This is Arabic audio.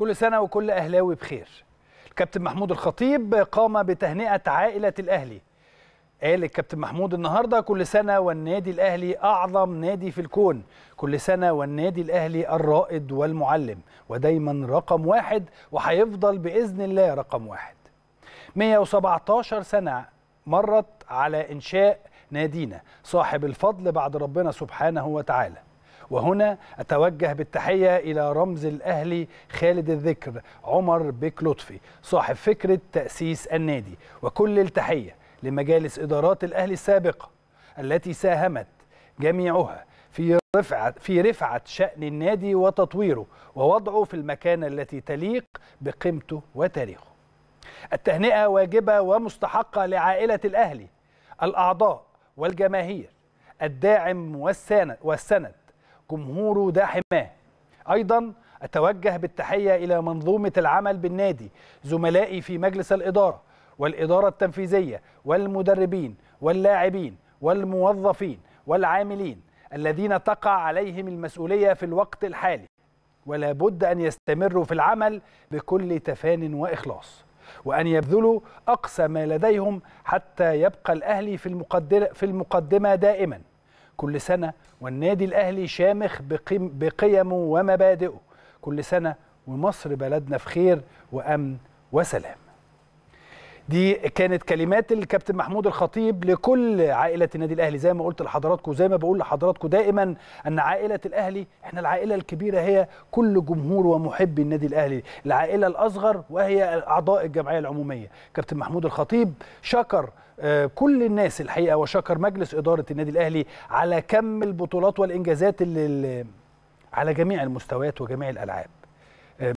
كل سنة وكل أهلاوي بخير الكابتن محمود الخطيب قام بتهنئة عائلة الأهلي قال الكابتن محمود النهارده كل سنه والنادي الاهلي اعظم نادي في الكون، كل سنه والنادي الاهلي الرائد والمعلم ودايما رقم واحد وهيفضل باذن الله رقم واحد. 117 سنه مرت على انشاء نادينا صاحب الفضل بعد ربنا سبحانه وتعالى. وهنا أتوجه بالتحية إلى رمز الأهلي خالد الذكر عمر بك لطفي صاحب فكرة تأسيس النادي وكل التحية لمجالس إدارات الأهلي السابقة التي ساهمت جميعها في رفعة في رفعة شأن النادي وتطويره ووضعه في المكانة التي تليق بقيمته وتاريخه. التهنئة واجبة ومستحقة لعائلة الأهلي، الأعضاء والجماهير، الداعم والسند جمهوره ده حماه أيضا أتوجه بالتحية إلى منظومة العمل بالنادي زملائي في مجلس الإدارة والإدارة التنفيذية والمدربين واللاعبين والموظفين والعاملين الذين تقع عليهم المسؤولية في الوقت الحالي ولا بد أن يستمروا في العمل بكل تفان وإخلاص وأن يبذلوا أقصى ما لديهم حتى يبقى الأهلي في المقدمة دائما كل سنة والنادي الأهلي شامخ بقيم بقيمه ومبادئه كل سنة ومصر بلدنا في خير وأمن وسلام دي كانت كلمات الكابتن محمود الخطيب لكل عائله النادي الاهلي زي ما قلت لحضراتكم زي ما بقول لحضراتكم دائما ان عائله الاهلي احنا العائله الكبيره هي كل جمهور ومحبي النادي الاهلي العائله الاصغر وهي اعضاء الجمعيه العموميه كابتن محمود الخطيب شكر آه، كل الناس الحقيقه وشكر مجلس اداره النادي الاهلي على كم البطولات والانجازات اللي على جميع المستويات وجميع الالعاب